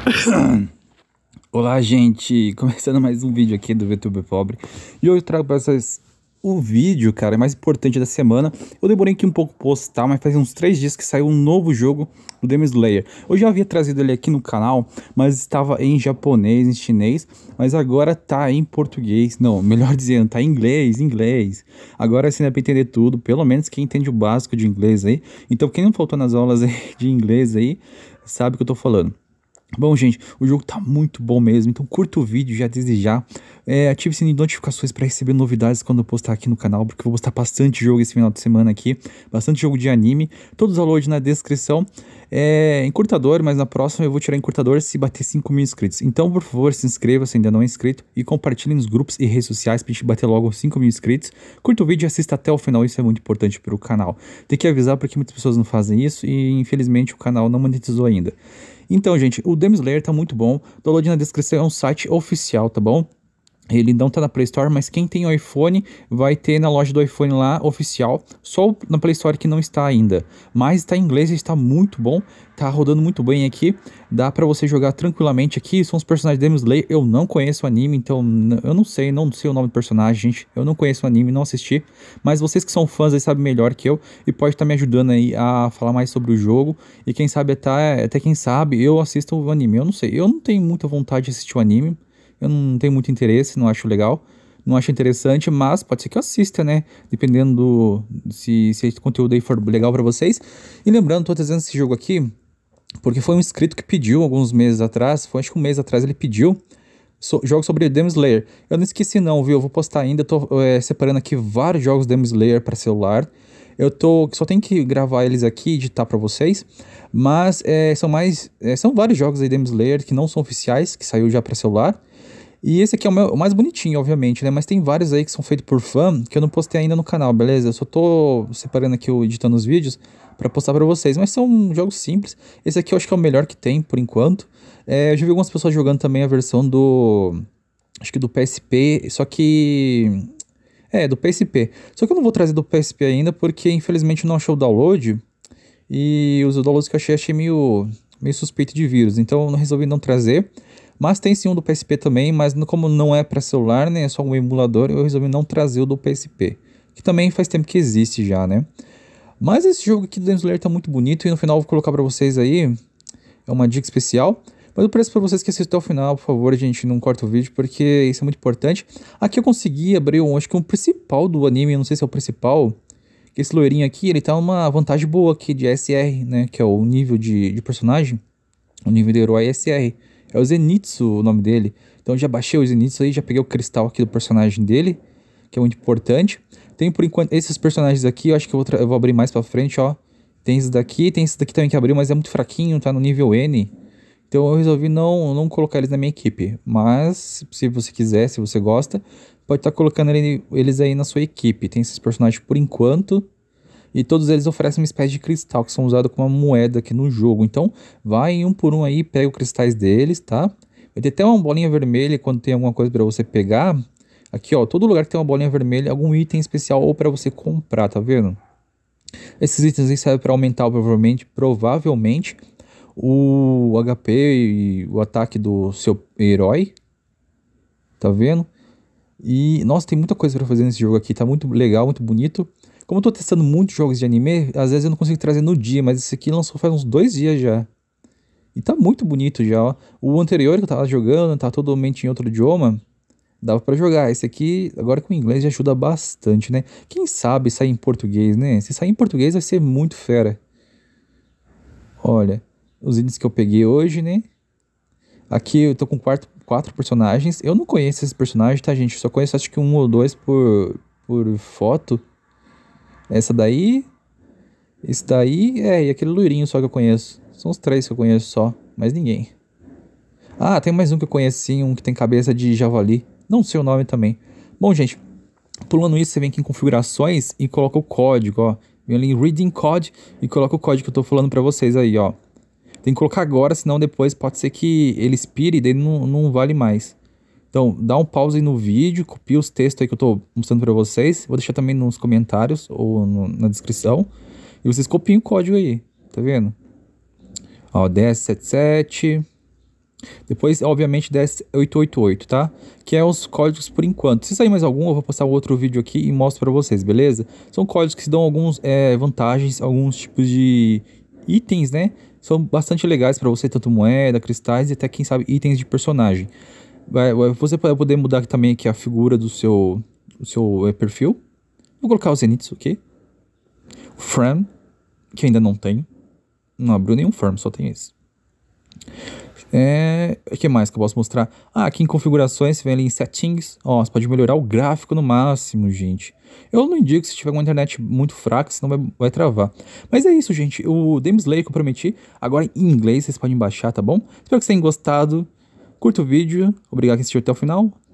Olá, gente! Começando mais um vídeo aqui do YouTube Pobre. E hoje eu trago pra vocês o vídeo, cara, mais importante da semana. Eu demorei aqui um pouco postar, mas faz uns 3 dias que saiu um novo jogo do Demon Slayer. Eu já havia trazido ele aqui no canal, mas estava em japonês, em chinês, mas agora tá em português. Não, melhor dizendo, tá em inglês, inglês. Agora sim dá pra entender tudo, pelo menos quem entende o básico de inglês aí. Então quem não faltou nas aulas de inglês aí, sabe o que eu tô falando. Bom, gente, o jogo tá muito bom mesmo, então curta o vídeo já desde já. É, ative o sininho de notificações para receber novidades quando eu postar aqui no canal, porque eu vou postar bastante jogo esse final de semana aqui, bastante jogo de anime. Todos os downloads na descrição. É, encurtador, mas na próxima eu vou tirar encurtador se bater 5 mil inscritos. Então, por favor, se inscreva se ainda não é inscrito e compartilhe nos grupos e redes sociais pra gente bater logo 5 mil inscritos. Curta o vídeo e assista até o final, isso é muito importante para o canal. Tem que avisar porque muitas pessoas não fazem isso e infelizmente o canal não monetizou ainda. Então, gente, o Demon Slayer tá muito bom. Download na descrição, é um site oficial, tá bom? Ele não tá na Play Store, mas quem tem iPhone vai ter na loja do iPhone lá oficial, só na Play Store que não está ainda. Mas está em inglês, está muito bom, tá rodando muito bem aqui, dá para você jogar tranquilamente aqui. São os personagens Demon Slayer, eu não conheço o anime, então eu não sei, não sei o nome do personagem, gente. Eu não conheço o anime, não assisti, mas vocês que são fãs aí sabem melhor que eu e pode estar tá me ajudando aí a falar mais sobre o jogo e quem sabe até, até quem sabe eu assisto o anime. Eu não sei, eu não tenho muita vontade de assistir o anime eu não tenho muito interesse, não acho legal, não acho interessante, mas pode ser que eu assista, né? Dependendo do, se, se esse conteúdo aí for legal para vocês. E lembrando, tô trazendo esse jogo aqui porque foi um inscrito que pediu alguns meses atrás, foi acho que um mês atrás ele pediu so, jogos sobre Demon Slayer. Eu não esqueci não, viu? Eu vou postar ainda, tô é, separando aqui vários jogos Demon Slayer para celular. Eu tô, só tenho que gravar eles aqui e editar para vocês. Mas é, são mais. É, são vários jogos aí Demon Slayer que não são oficiais, que saiu já para celular. E esse aqui é o, meu, o, mais bonitinho, obviamente, né? Mas tem vários aí que são feitos por fã que eu não postei ainda no canal, beleza? Eu só tô separando aqui, editando os vídeos para postar para vocês. Mas são jogos simples. Esse aqui eu acho que é o melhor que tem por enquanto. É, eu já vi algumas pessoas jogando também a versão do. Acho que do PSP, só que é, do PSP. Só que eu não vou trazer do PSP ainda, porque infelizmente não achou o download. E os downloads que eu achei, achei meio, meio suspeito de vírus. Então eu resolvi não trazer. Mas tem sim um do PSP também, mas como não é para celular, né? É só um emulador, eu resolvi não trazer o do PSP. Que também faz tempo que existe já, né? Mas esse jogo aqui do Demslayer tá muito bonito e no final eu vou colocar para vocês aí. É uma dica especial. Mas eu peço para vocês que assistam até o final, por favor, gente, não corta o vídeo, porque isso é muito importante. Aqui eu consegui abrir um, acho que um principal do anime, não sei se é o principal. Que esse loirinho aqui, ele tá uma vantagem boa aqui de SR, né? Que é o nível de, de personagem, o nível de herói é SR. É o Zenitsu o nome dele. Então já baixei o Zenitsu aí, já peguei o cristal aqui do personagem dele, que é muito importante. Tem por enquanto esses personagens aqui, eu acho que eu vou, eu vou abrir mais pra frente, ó. Tem esse daqui, tem esse daqui também que abriu, mas é muito fraquinho, tá no nível N. Então eu resolvi não, não colocar eles na minha equipe. Mas se você quiser, se você gosta, pode estar tá colocando ele, eles aí na sua equipe. Tem esses personagens por enquanto. E todos eles oferecem uma espécie de cristal que são usados como uma moeda aqui no jogo. Então vai um por um aí, pega os cristais deles, tá? Vai ter até uma bolinha vermelha quando tem alguma coisa para você pegar. Aqui, ó, todo lugar que tem uma bolinha vermelha, algum item especial ou para você comprar, tá vendo? Esses itens aí servem para aumentar provavelmente, provavelmente o HP e o ataque do seu herói. Tá vendo? E, nossa, tem muita coisa para fazer nesse jogo aqui. Tá muito legal, muito bonito. Como eu tô testando muitos jogos de anime, às vezes eu não consigo trazer no dia, mas esse aqui lançou faz uns dois dias já. E tá muito bonito já, ó. O anterior que eu tava jogando, tá totalmente em outro idioma, dava para jogar. Esse aqui, agora com inglês, já ajuda bastante, né? Quem sabe sair em português, né? Se sair em português vai ser muito fera. Olha, os índices que eu peguei hoje, né? Aqui eu tô com quatro, quatro personagens. Eu não conheço esses personagens, tá, gente? Eu só conheço acho que um ou dois por, por foto. Essa daí. Esse daí. É, e aquele loirinho só que eu conheço. São os três que eu conheço só. Mais ninguém. Ah, tem mais um que eu conheço sim. Um que tem cabeça de javali. Não sei o nome também. Bom, gente. Pulando isso, você vem aqui em configurações e coloca o código, ó. Vem ali em Reading Code e coloca o código que eu tô falando pra vocês aí, ó. Tem que colocar agora, senão depois pode ser que ele expire e daí não, não vale mais. Então, dá um pause aí no vídeo, copia os textos aí que eu estou mostrando para vocês. Vou deixar também nos comentários ou no, na descrição. E vocês copiam o código aí, tá vendo? Ó, 1077. Depois, obviamente, 10888, tá? Que é os códigos por enquanto. Se sair mais algum, eu vou postar outro vídeo aqui e mostro para vocês, beleza? São códigos que dão algumas é, vantagens, alguns tipos de itens, né? São bastante legais para você, tanto moeda, cristais e até, quem sabe, itens de personagem. Você vai poder mudar também aqui a figura do seu, do seu eh, perfil. Vou colocar o Zenitsu aqui. O Fram, que ainda não tenho. Não abriu nenhum Fram, só tem esse. É, o que mais que eu posso mostrar? Ah, aqui em configurações, você vem ali em settings. Ó, você pode melhorar o gráfico no máximo, gente. Eu não indico se tiver uma internet muito fraca, senão vai, vai travar. Mas é isso, gente. O Lay que eu prometi, agora em inglês, vocês podem baixar, tá bom? Espero que vocês tenham gostado. Curta o vídeo. Obrigado que assistiu até o final.